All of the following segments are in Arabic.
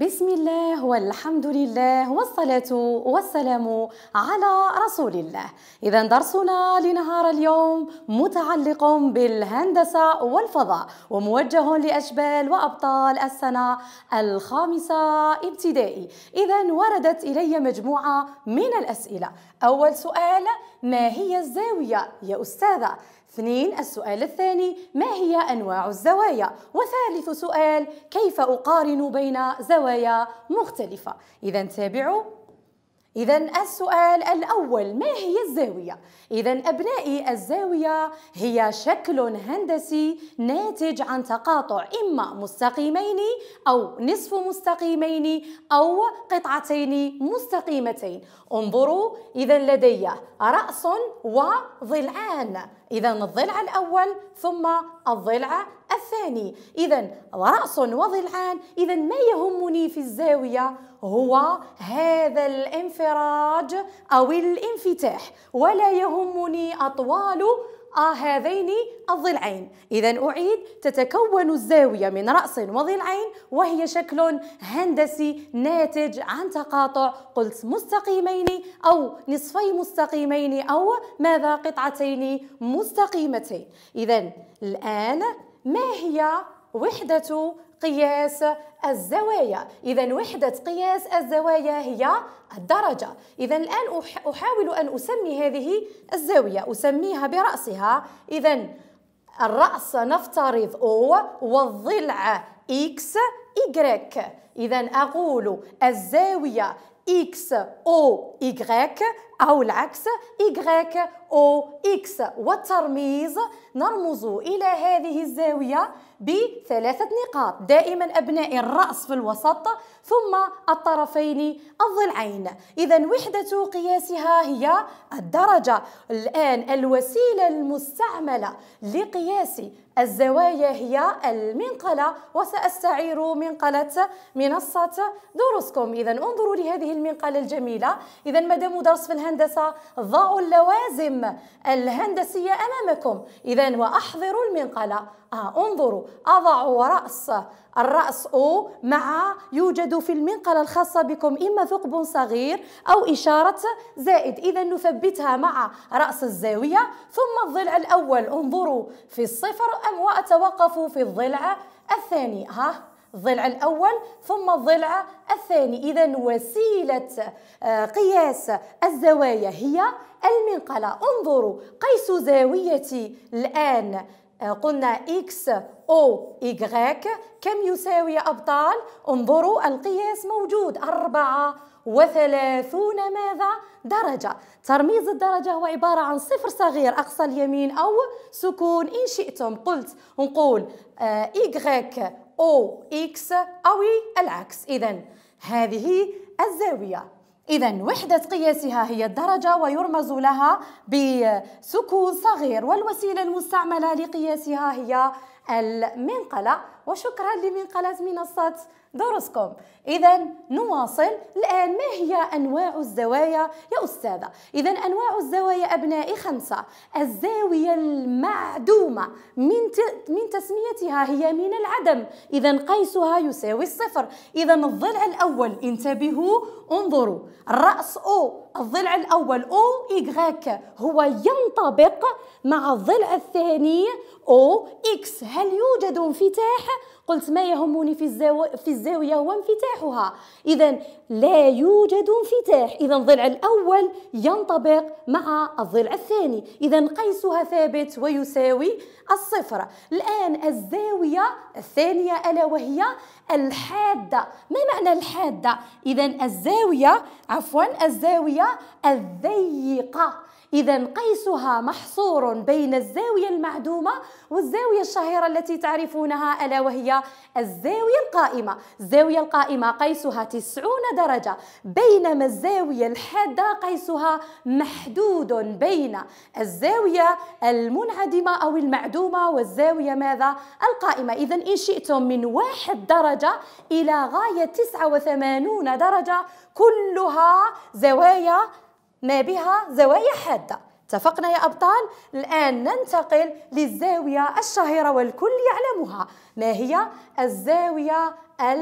بسم الله والحمد لله والصلاة والسلام على رسول الله إذا درسنا لنهار اليوم متعلق بالهندسة والفضاء وموجه لأجبال وأبطال السنة الخامسة ابتدائي إذا وردت إلي مجموعة من الأسئلة أول سؤال ما هي الزاوية يا أستاذة؟ اثنين السؤال الثاني ما هي أنواع الزوايا؟ وثالث سؤال كيف أقارن بين زوايا مختلفة؟ إذا تابعوا إذا السؤال الأول ما هي الزاوية؟ إذا أبنائي الزاوية هي شكل هندسي ناتج عن تقاطع إما مستقيمين أو نصف مستقيمين أو قطعتين مستقيمتين انظروا إذا لدي رأس وضلعان إذا الضلع الأول ثم الضلع الثاني إذا رأس وضلعان إذا ما يهمني في الزاوية هو هذا الانفراج أو الانفتاح ولا يهمني أطوال آه، هذين الضلعين إذا أعيد تتكون الزاوية من رأس وضلعين وهي شكل هندسي ناتج عن تقاطع قلت مستقيمين أو نصفي مستقيمين أو ماذا قطعتين مستقيمتين إذا الآن ما هي وحدة قياس الزوايا إذا وحدة قياس الزوايا هي الدرجة إذا الآن أحاول أن أسمي هذه الزاوية أسميها برأسها إذا الرأس نفترض O والضلع X Y إذا أقول الزاوية X O Y أو العكس Y أو X والترميز نرمز إلى هذه الزاوية بثلاثة نقاط دائما أبناء الرأس في الوسط ثم الطرفين الضلعين إذا وحدة قياسها هي الدرجة الآن الوسيلة المستعملة لقياس الزوايا هي المنقلة وسأستعير منقلة منصة دروسكم إذا انظروا لهذه المنقلة الجميلة إذا مدام درس في الهندسة الهندسة ضعوا اللوازم الهندسية أمامكم إذا وأحضروا المنقلة آه انظروا أضعوا رأس الرأس أو مع يوجد في المنقلة الخاصة بكم إما ثقب صغير أو إشارة زائد إذا نثبتها مع رأس الزاوية ثم الضلع الأول انظروا في الصفر أم وأتوقف في الضلع الثاني ها الضلع الأول ثم الضلع الثاني إذا وسيلة آه، قياس الزوايا هي المنقلة انظروا قيس زاويتي الآن آه، قلنا إكس أو إيغريك كم يساوي أبطال؟ انظروا القياس موجود أربعة وثلاثون ماذا؟ درجة ترميز الدرجة هو عبارة عن صفر صغير أقصى اليمين أو سكون إن شئتم قلت نقول إيغريك آه، أو إكس e, أو العكس إذا هذه الزاوية إذا وحدة قياسها هي الدرجة ويرمز لها بسكون صغير والوسيلة المستعملة لقياسها هي المنقلة وشكرا لمنقلة منصة دروسكم إذا نواصل الآن ما هي أنواع الزوايا يا أستاذة؟ إذا أنواع الزوايا أبنائي خمسة الزاوية المعدومة من, من تسميتها هي من العدم إذا قيسها يساوي الصفر إذا الضلع الأول انتبهوا انظروا الرأس أو الضلع الأول أو إيغاك هو ينطبق مع الضلع الثاني أو إكس هل يوجد انفتاح؟ قلت ما يهمني في, الزاو... في الزاوية هو انفتاح انفتاحها إذا لا يوجد انفتاح إذا الضلع الأول ينطبق مع الضلع الثاني إذا قيسها ثابت ويساوي الصفر الآن الزاوية الثانية ألا وهي الحادة ما معنى الحادة؟ إذا الزاوية عفوا الزاوية الضيقة إذا قيسها محصور بين الزاوية المعدومة والزاوية الشهيرة التي تعرفونها ألا وهي الزاوية القائمة الزاوية القائمة قيسها 90 درجة بينما الزاوية الحادة قيسها محدود بين الزاوية المنعدمة أو المعدومة والزاوية ماذا؟ القائمة إذا إن شئتم من واحد درجة إلى غاية 89 درجة كلها زوايا ما بها زوايا حاده اتفقنا يا أبطال الآن ننتقل للزاوية الشهيرة والكل يعلمها ما هي الزاوية ال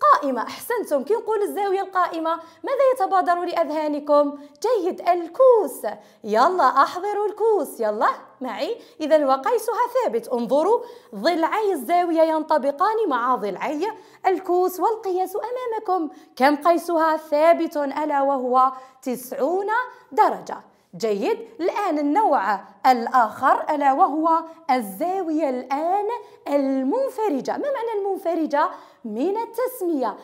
قائمة أحسنتم كي نقول الزاوية القائمة ماذا يتبادر لأذهانكم؟ جيد الكوس يلا أحضروا الكوس يلا معي إذا وقيسها ثابت انظروا ضلعي الزاوية ينطبقان مع ضلعي الكوس والقياس أمامكم كم قيسها ثابت ألا وهو تسعون درجة جيد الآن النوع الآخر ألا وهو الزاوية الآن المنفرجة ما معنى المنفرجة؟ من التسمية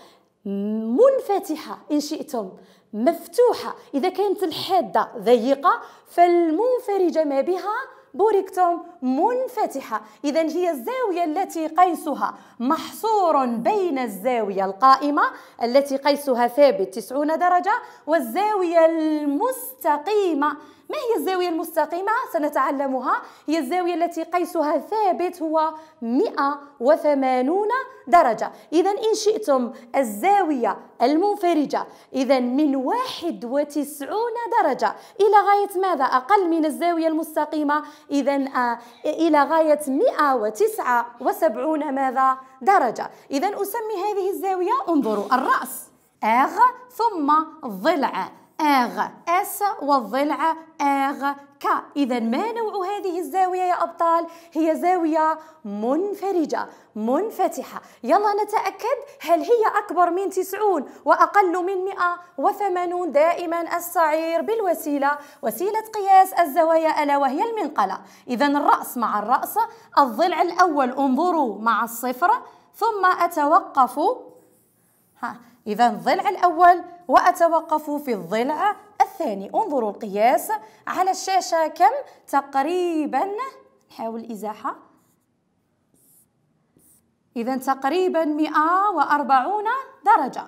منفتحة إن شئتم مفتوحة إذا كانت الحادة ضيقة فالمنفرجة ما بها بوريكتوم منفتحة إذا هي الزاوية التي قيسها محصور بين الزاوية القائمة التي قيسها ثابت 90 درجة والزاوية المستقيمة ما هي الزاوية المستقيمة؟ سنتعلمها هي الزاوية التي قيسها ثابت هو 180 درجة إذا إن شئتم الزاوية المنفرجة إذا من 91 درجة إلى غاية ماذا؟ أقل من الزاوية المستقيمة إذا آه، إلى غاية 179 ماذا؟ درجة إذا أسمي هذه الزاوية انظروا الرأس آغ ثم ضلع آغ أس والضلع آغ ك إذا ما نوع هذه الزاوية يا أبطال؟ هي زاوية منفرجة منفتحة يلا نتأكد هل هي أكبر من 90 وأقل من 180 دائما السعير بالوسيلة وسيلة قياس الزوايا ألا وهي المنقلة إذا الرأس مع الرأس الضلع الأول انظروا مع الصفر ثم أتوقف ها إذا الضلع الأول وأتوقف في الضلع الثاني انظروا القياس على الشاشة كم تقريبا نحاول الإزاحة إذا تقريبا 140 درجة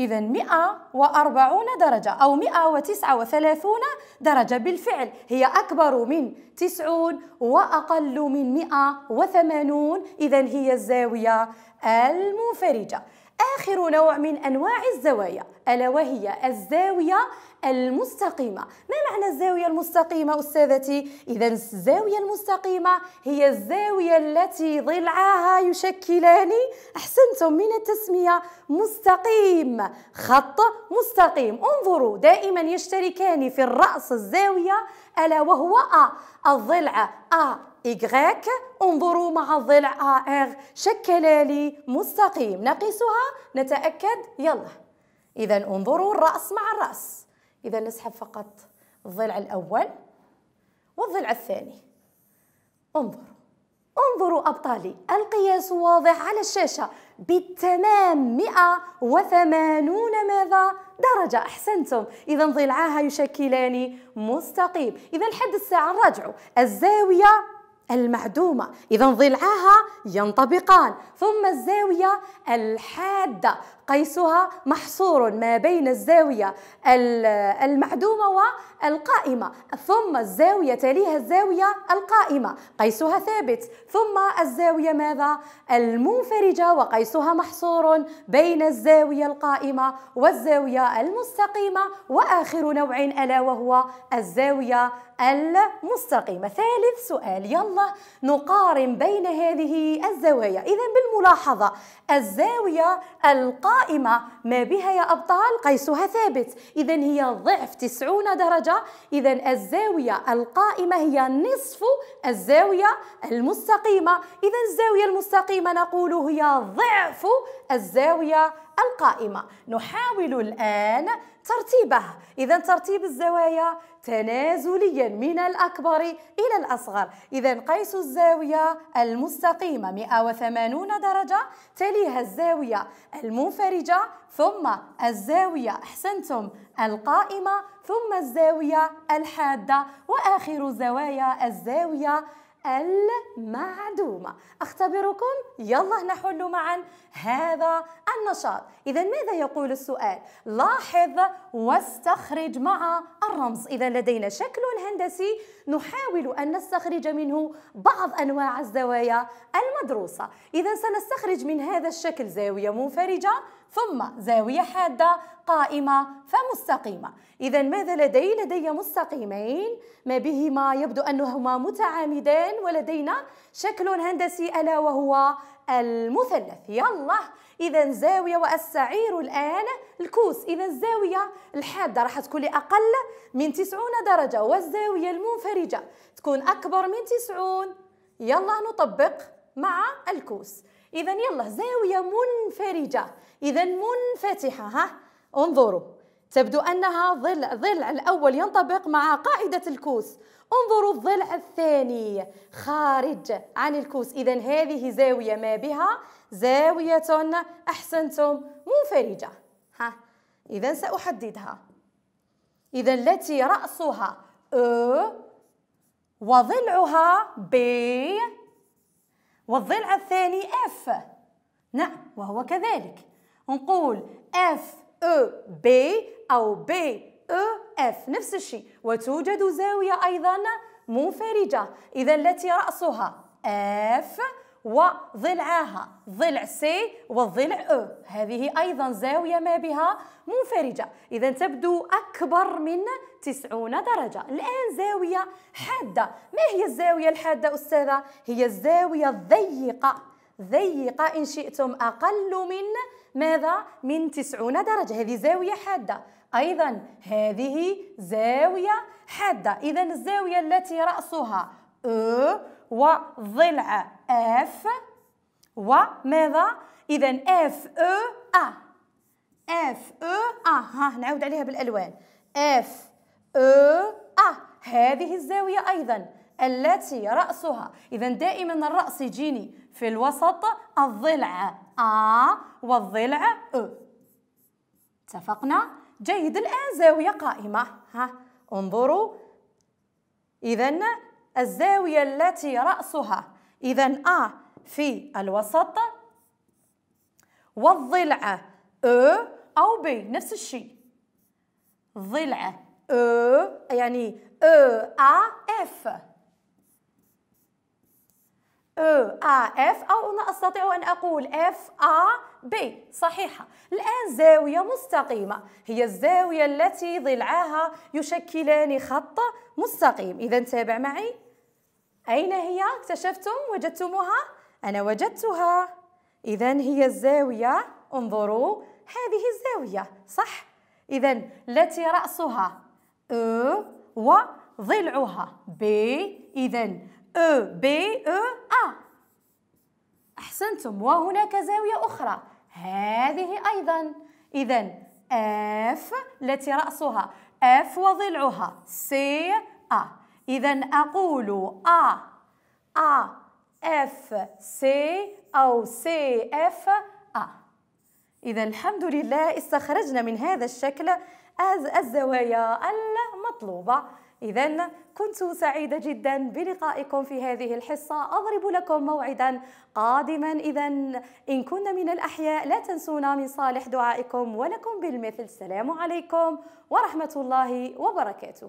إذا 140 درجة أو 139 درجة بالفعل هي أكبر من 90 وأقل من 180 إذا هي الزاوية المنفرجة آخر نوع من أنواع الزوايا ألا وهي الزاوية المستقيمة ما معنى الزاوية المستقيمة أستاذتي؟ إذا الزاوية المستقيمة هي الزاوية التي ضلعها يشكلان أحسنتم من التسمية مستقيم خط مستقيم انظروا دائما يشتركان في الرأس الزاوية ألا وهو أ الضلع أ إغريك انظروا مع الضلع آر شكل لي مستقيم نقيسها نتأكد يلا إذا انظروا الرأس مع الرأس إذا نسحب فقط الضلع الأول والضلع الثاني انظروا انظروا أبطالي القياس واضح على الشاشة بالتمام 180 ماذا؟ درجة أحسنتم إذا ضلعاها يشكلان مستقيم إذا لحد الساعة نراجعوا الزاوية المعدومة إذا ضلعاها ينطبقان ثم الزاوية الحادة قيسها محصور ما بين الزاوية المعدومة والقائمة ثم الزاوية تليها الزاوية القائمة قيسها ثابت ثم الزاوية ماذا؟ المنفرجة وقيسها محصور بين الزاوية القائمة والزاوية المستقيمة وآخر نوع ألا وهو الزاوية المستقيمة ثالث سؤال يلا الله نقارن بين هذه الزوايا إذا بالملاحظة الزاوية القائمة ما بها يا أبطال قيسها ثابت إذا هي ضعف 90 درجة إذا الزاوية القائمة هي نصف الزاوية المستقيمة إذا الزاوية المستقيمة نقول هي ضعف الزاوية القائمة نحاول الآن ترتيبه إذا ترتيب الزوايا تنازليا من الأكبر إلى الأصغر إذا قيس الزاوية المستقيمة 180 درجة تليها الزاوية المنفرجة ثم الزاوية أحسنتم القائمة ثم الزاوية الحادة وآخر زوايا الزاوية المعدومة أختبركم يلا نحل معا هذا النشاط إذا ماذا يقول السؤال لاحظ واستخرج مع الرمز إذا لدينا شكل هندسي نحاول أن نستخرج منه بعض أنواع الزوايا المدروسة إذا سنستخرج من هذا الشكل زاوية منفرجة ثم زاوية حادة قائمة فمستقيمة إذا ماذا لدي؟ لدي مستقيمين ما بهما يبدو أنهما متعامدان ولدينا شكل هندسي ألا وهو المثلث يلا إذا زاوية وأستعير الآن الكوس إذا الزاوية الحادة راح تكون أقل من 90 درجة والزاوية المنفرجة تكون أكبر من 90 يلا نطبق مع الكوس إذا يلا زاوية منفرجة إذا منفتحة ها انظروا تبدو أنها ضلع الضلع الأول ينطبق مع قاعدة الكوس انظروا الضلع الثاني خارج عن الكوس إذا هذه زاوية ما بها زاوية أحسنتم منفرجة ها إذا سأحددها إذا التي رأسها أ وضلعها بي والضلع الثاني F نعم وهو كذلك نقول F E B أو B E F نفس الشيء وتوجد زاوية أيضا منفرجة إذا التي رأسها F وضلعها ضلع سي والضلع او e. هذه ايضا زاويه ما بها منفرجه اذا تبدو اكبر من 90 درجة الآن زاوية حادة ما هي الزاوية الحادة أستاذة؟ هي الزاوية الضيقة ضيقة إن شئتم أقل من ماذا؟ من 90 درجة هذه زاوية حادة أيضا هذه زاوية حادة إذا الزاوية التي رأسها أ وضلع أف وماذا؟ إذا أف أ أ أف أ أ آه، ها نعود عليها بالألوان أف أ أ هذه الزاوية أيضا التي رأسها إذا دائما الرأس يجيني في الوسط الضلع أ والضلع أ اتفقنا؟ جيد الآن زاوية قائمة ها انظروا إذا الزاوية التي رأسها إذا أ في الوسط والضلع أ أو ب نفس الشيء ضلع E يعني E A إف E A إف أو أنا أستطيع أن أقول إف أ بي صحيحة الآن زاوية مستقيمة هي الزاوية التي ضلعاها يشكلان خط مستقيم إذا تابع معي أين هي اكتشفتم وجدتموها أنا وجدتها إذا هي الزاوية انظروا هذه الزاوية صح إذا التي رأسها أو وضلعها بي إذا أو بي أو أ أحسنتم وهناك زاوية أخرى هذه أيضا إذا اف التي رأسها اف وضلعها سي أ إذا أقول أ أ اف سي أو سي اف أ إذا الحمد لله استخرجنا من هذا الشكل الزوايا مطلوبة إذا كنت سعيدة جدا بلقائكم في هذه الحصة أضرب لكم موعدا قادما إذا إن كنا من الأحياء لا تنسونا من صالح دعائكم ولكم بالمثل السلام عليكم ورحمة الله وبركاته